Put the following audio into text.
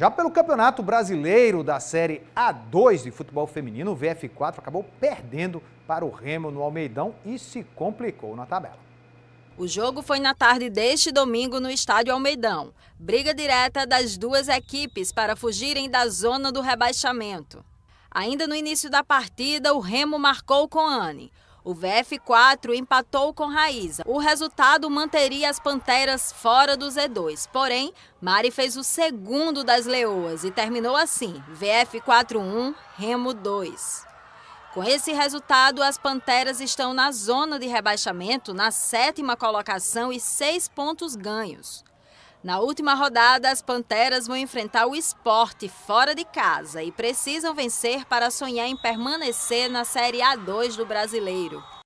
Já pelo Campeonato Brasileiro da Série A2 de futebol feminino, o VF4 acabou perdendo para o Remo no Almeidão e se complicou na tabela. O jogo foi na tarde deste domingo no estádio Almeidão. Briga direta das duas equipes para fugirem da zona do rebaixamento. Ainda no início da partida, o Remo marcou com Anne. O VF4 empatou com Raíza. O resultado manteria as Panteras fora do Z2. Porém, Mari fez o segundo das Leoas e terminou assim: VF4 1, Remo 2. Com esse resultado, as Panteras estão na zona de rebaixamento, na sétima colocação e seis pontos ganhos. Na última rodada, as Panteras vão enfrentar o esporte fora de casa e precisam vencer para sonhar em permanecer na Série A2 do Brasileiro.